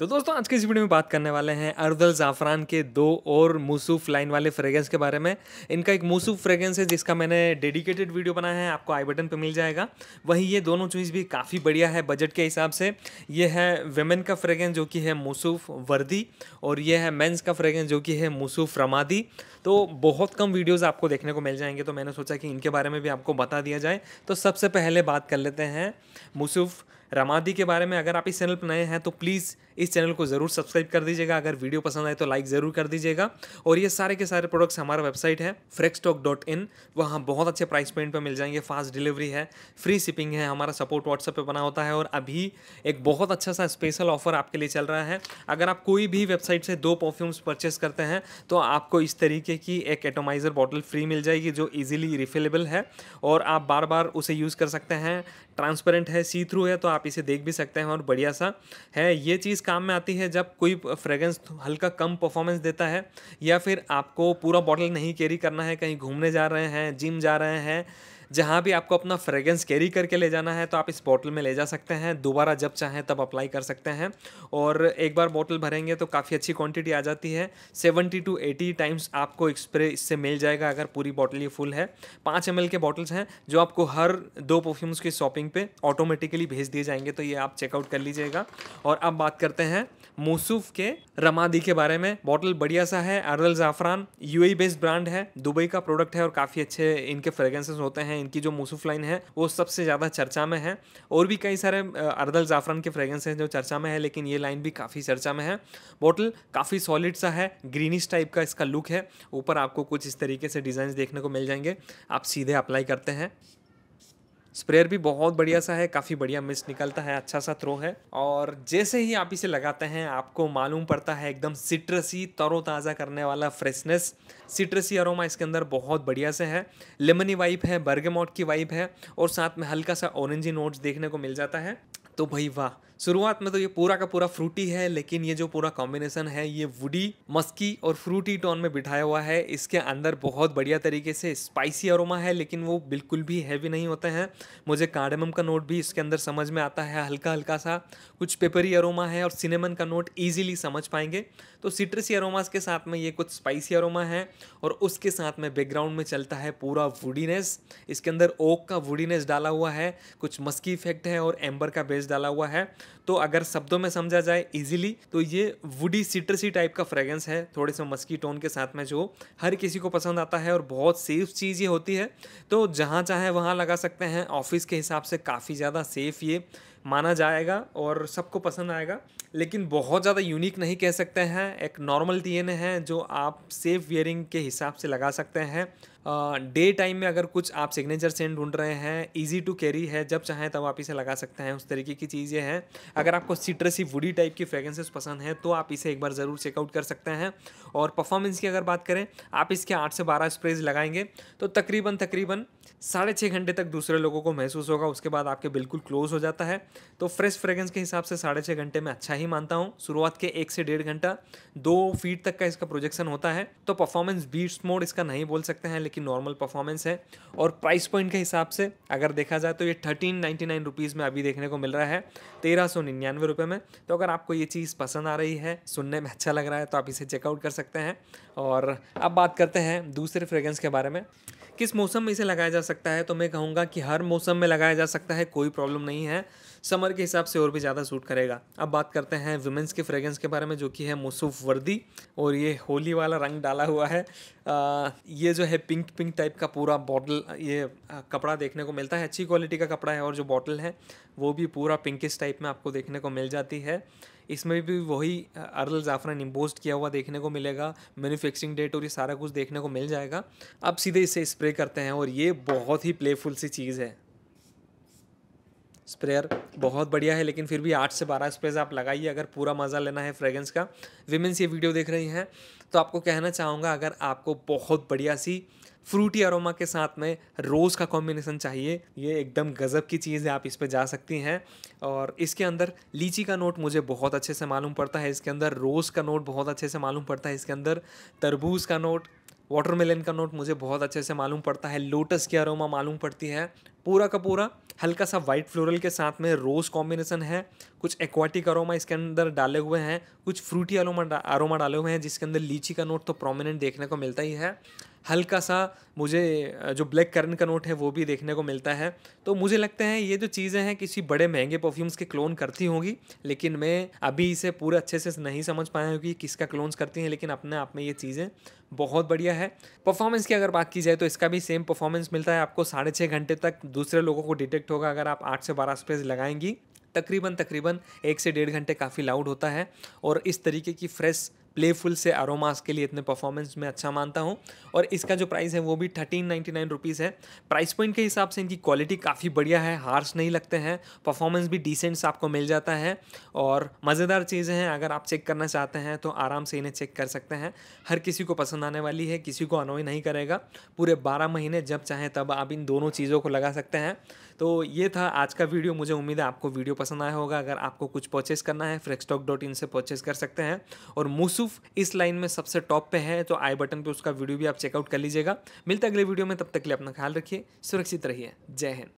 तो दोस्तों आज के इस वीडियो में बात करने वाले हैं अर्दल ज़ाफ़रान के दो और मूसूफ लाइन वाले फ्रेगरेंस के बारे में इनका एक मूसूफ फ्रेगरेंस है जिसका मैंने डेडिकेटेड वीडियो बनाया है आपको आई बटन पे मिल जाएगा वहीं ये दोनों चीज़ भी काफ़ी बढ़िया है बजट के हिसाब से ये है वेमेन का फ्रेगरेंस जो कि है मूसूफ वर्दी और यह है मेन्स का फ्रेगरेंस जो कि है मूसूफ रमादी तो बहुत कम वीडियोज़ आपको देखने को मिल जाएंगे तो मैंने सोचा कि इनके बारे में भी आपको बता दिया जाए तो सबसे पहले बात कर लेते हैं मूसूफ़ रमादी के बारे में अगर आप इस चैनल पर नए हैं तो प्लीज़ इस चैनल को ज़रूर सब्सक्राइब कर दीजिएगा अगर वीडियो पसंद आए तो लाइक ज़रूर कर दीजिएगा और ये सारे के सारे प्रोडक्ट्स हमारा वेबसाइट है फ्रेक्सटॉक डॉट इन वहाँ बहुत अच्छे प्राइस पॉइंट पर मिल जाएंगे फास्ट डिलीवरी है फ्री शिपिंग है हमारा सपोर्ट व्हाट्सएप पर बना होता है और अभी एक बहुत अच्छा सा स्पेशल ऑफर आपके लिए चल रहा है अगर आप कोई भी वेबसाइट से दो परफ्यूम्स परचेस करते हैं तो आपको इस तरीके की एक एटोमाइज़र बॉटल फ्री मिल जाएगी जो ईजिली रिफिलेबल है और आप बार बार उसे यूज़ कर सकते हैं ट्रांसपेरेंट है सी थ्रू है तो आप इसे देख भी सकते हैं और बढ़िया सा है ये चीज़ काम में आती है जब कोई फ्रेगरेंस हल्का कम परफॉर्मेंस देता है या फिर आपको पूरा बॉटल नहीं कैरी करना है कहीं घूमने जा रहे हैं जिम जा रहे हैं जहाँ भी आपको अपना फ्रेगरेंस कैरी करके ले जाना है तो आप इस बॉटल में ले जा सकते हैं दोबारा जब चाहें तब अप्लाई कर सकते हैं और एक बार बॉटल भरेंगे तो काफ़ी अच्छी क्वांटिटी आ जाती है सेवेंटी टू एटी टाइम्स आपको स्प्रे इससे मिल जाएगा अगर पूरी बॉटल ये फुल है पाँच एम के बॉटल्स हैं जो आपको हर दो परफ्यूम्स की शॉपिंग पे ऑटोमेटिकली भेज दिए जाएंगे तो ये आप चेकआउट कर लीजिएगा और अब बात करते हैं मूसुफ़ के रमादी के बारे में बॉटल बढ़िया सा है Ard Zaafaran UAE based brand है दुबई का प्रोडक्ट है और काफ़ी अच्छे इनके फ्रेगरेंसेस होते हैं हैं इनकी जो मूसूफ लाइन है वो सबसे ज़्यादा चर्चा में है और भी कई सारे अर्दल ज़ाफ़रान के फ्रेगरेंस हैं जो चर्चा में है लेकिन ये लाइन भी काफ़ी चर्चा में है बॉटल काफ़ी सॉलिड सा है ग्रीनिश टाइप का इसका लुक है ऊपर आपको कुछ इस तरीके से डिज़ाइन देखने को मिल जाएंगे आप सीधे अप्लाई करते हैं स्प्रेयर भी बहुत बढ़िया सा है काफ़ी बढ़िया मिस निकलता है अच्छा सा थ्रो है और जैसे ही आप इसे लगाते हैं आपको मालूम पड़ता है एकदम सिट्रसी तरोताज़ा करने वाला फ्रेशनेस सिट्रसी अरोमा इसके अंदर बहुत बढ़िया से है लेमनी वाइप है बर्गेमोट की वाइप है और साथ में हल्का सा ऑरेंजी नोट्स देखने को मिल जाता है तो भाई वाह शुरुआत में तो ये पूरा का पूरा फ्रूटी है लेकिन ये जो पूरा कॉम्बिनेशन है ये वुडी मस्की और फ्रूटी टोन में बिठाया हुआ है इसके अंदर बहुत बढ़िया तरीके से स्पाइसी अरोमा है लेकिन वो बिल्कुल भी हैवी नहीं होते हैं मुझे कार्डमम का नोट भी इसके अंदर समझ में आता है हल्का हल्का सा कुछ पेपरी अरोमा है और सिनेमन का नोट ईजिली समझ पाएंगे तो सिट्रसी अरोमास के साथ में ये कुछ स्पाइसी अरोमा है और उसके साथ में बैकग्राउंड में चलता है पूरा वुडीनेस इसके अंदर ओक का वुडीनेस डाला हुआ है कुछ मस्की इफेक्ट है और एम्बर का बेस डाला हुआ है तो अगर शब्दों में समझा जाए इजीली तो ये वुडी सिट्रसी टाइप का फ्रेगरेंस है थोड़े से मस्की टोन के साथ में जो हर किसी को पसंद आता है और बहुत सेफ चीज़ ये होती है तो जहाँ चाहे वहाँ लगा सकते हैं ऑफिस के हिसाब से काफ़ी ज़्यादा सेफ़ ये माना जाएगा और सबको पसंद आएगा लेकिन बहुत ज़्यादा यूनिक नहीं कह सकते हैं एक नॉर्मल एन है जो आप सेफ वियरिंग के हिसाब से लगा सकते हैं डे टाइम में अगर कुछ आप सिग्नेचर सेंड ढूंढ रहे हैं इजी टू कैरी है जब चाहें तब आप इसे लगा सकते हैं उस तरीके की चीज़ें हैं अगर आपको सिट्रसी वुडी टाइप की फ्रेगरेंसेस पसंद हैं तो आप इसे एक बार ज़रूर चेकआउट कर सकते हैं और परफॉर्मेंस की अगर बात करें आप इसके आठ से बारह स्प्रेज लगाएंगे तो तकरीबन तकरीबन साढ़े छः घंटे तक दूसरे लोगों को महसूस होगा उसके बाद आपके बिल्कुल क्लोज हो जाता है तो फ्रेश फ्रेगरेंस के हिसाब से साढ़े छः घंटे में अच्छा ही मानता हूँ शुरुआत के एक से डेढ़ घंटा दो फीट तक का इसका प्रोजेक्शन होता है तो परफॉर्मेंस बीट्स मोड इसका नहीं बोल सकते हैं लेकिन नॉर्मल परफॉर्मेंस है और प्राइस पॉइंट के हिसाब से अगर देखा जाए तो ये थर्टीन नाइन्टी में अभी देखने को मिल रहा है तेरह सौ निन्यानवे में तो अगर आपको ये चीज़ पसंद आ रही है सुनने में अच्छा लग रहा है तो आप इसे चेकआउट कर सकते हैं और अब बात करते हैं दूसरे फ्रेगरेंस के बारे में किस मौसम में इसे लगाया जा सकता है तो मैं कहूँगा कि हर मौसम में लगाया जा सकता है कोई प्रॉब्लम नहीं है समर के हिसाब से और भी ज़्यादा सूट करेगा अब बात करते हैं वुमेंस के फ्रेगरेंस के बारे में जो कि है मसूफ़ वर्दी और ये होली वाला रंग डाला हुआ है आ, ये जो है पिंक पिंक टाइप का पूरा बॉटल ये कपड़ा देखने को मिलता है अच्छी क्वालिटी का कपड़ा है और जो बॉटल है वो भी पूरा पिंकिस टाइप में आपको देखने को मिल जाती है इसमें भी वही अर्ल जाफ़रन इम्पोज किया हुआ देखने को मिलेगा मैन्युफैक्चरिंग डेट और ये सारा कुछ देखने को मिल जाएगा अब सीधे इसे स्प्रे करते हैं और ये बहुत ही प्लेफुल सी चीज़ है स्प्रेयर बहुत बढ़िया है लेकिन फिर भी आठ से बारह स्प्रेज आप लगाइए अगर पूरा मज़ा लेना है फ्रेगरेंस का विमेंस ये वीडियो देख रही हैं तो आपको कहना चाहूँगा अगर आपको बहुत बढ़िया सी फ्रूटी अरोमा के साथ में रोज़ का कॉम्बिनेसन चाहिए ये एकदम गज़ब की चीज़ है आप इस पर जा सकती हैं और इसके अंदर लीची का नोट मुझे बहुत अच्छे से मालूम पड़ता है इसके अंदर रोज़ का नोट बहुत अच्छे से मालूम पड़ता है इसके अंदर तरबूज का नोट वाटरमेलन का नोट मुझे बहुत अच्छे से मालूम पड़ता है लोटस की अरोमा मालूम पड़ती है पूरा का पूरा हल्का सा वाइट फ्लोरल के साथ में रोज़ कॉम्बिनेशन है कुछ एक्वाटिक अरोमा इसके अंदर डाले हुए हैं कुछ फ्रूटी आलोमा आरोमा डाले हुए हैं जिसके अंदर लीची का नोट तो प्रोमिनेंट देखने को मिलता ही है हल्का सा मुझे जो ब्लैक करन का नोट है वो भी देखने को मिलता है तो मुझे लगता है ये जो चीज़ें हैं किसी बड़े महंगे परफ्यूम्स के क्लोन करती होंगी लेकिन मैं अभी इसे पूरे अच्छे से नहीं समझ पाया हूँ कि किसका क्लोन्स करती हैं लेकिन अपने आप में ये चीज़ें बहुत बढ़िया है परफॉर्मेंस की अगर बात की जाए तो इसका भी सेम परफॉर्मेंस मिलता है आपको साढ़े छः घंटे तक दूसरे लोगों को डिटेक्ट होगा अगर आप आठ से बारह स्प्रेस लगाएंगी तकरीबन तकरीबन एक से डेढ़ घंटे काफ़ी लाउड होता है और इस तरीके की फ्रेश प्लेफुल से आरोमास के लिए इतने परफॉर्मेंस में अच्छा मानता हूँ और इसका जो प्राइस है वो भी थर्टीन नाइन्टी नाइन रुपीज़ है प्राइस पॉइंट के हिसाब से इनकी क्वालिटी काफ़ी बढ़िया है हार्श नहीं लगते हैं परफॉर्मेंस भी डिसेंट्स आपको मिल जाता है और मज़ेदार चीज़ें हैं अगर आप चेक करना चाहते हैं तो आराम से इन्हें चेक कर सकते हैं हर किसी को पसंद आने वाली है किसी को अनोई नहीं करेगा पूरे बारह महीने जब चाहें तब आप इन दोनों चीज़ों को लगा सकते हैं तो ये था आज का वीडियो मुझे उम्मीद है आपको वीडियो पसंद आया होगा अगर आपको कुछ परचेस करना है फ्रेक्सटॉक डॉट इन से परचेस कर सकते हैं और मूसुफ़ इस लाइन में सबसे टॉप पे है तो आई बटन पे उसका वीडियो भी आप चेकआउट कर लीजिएगा मिलते अगले वीडियो में तब तक के लिए अपना ख्याल रखिए सुरक्षित रहिए जय हिंद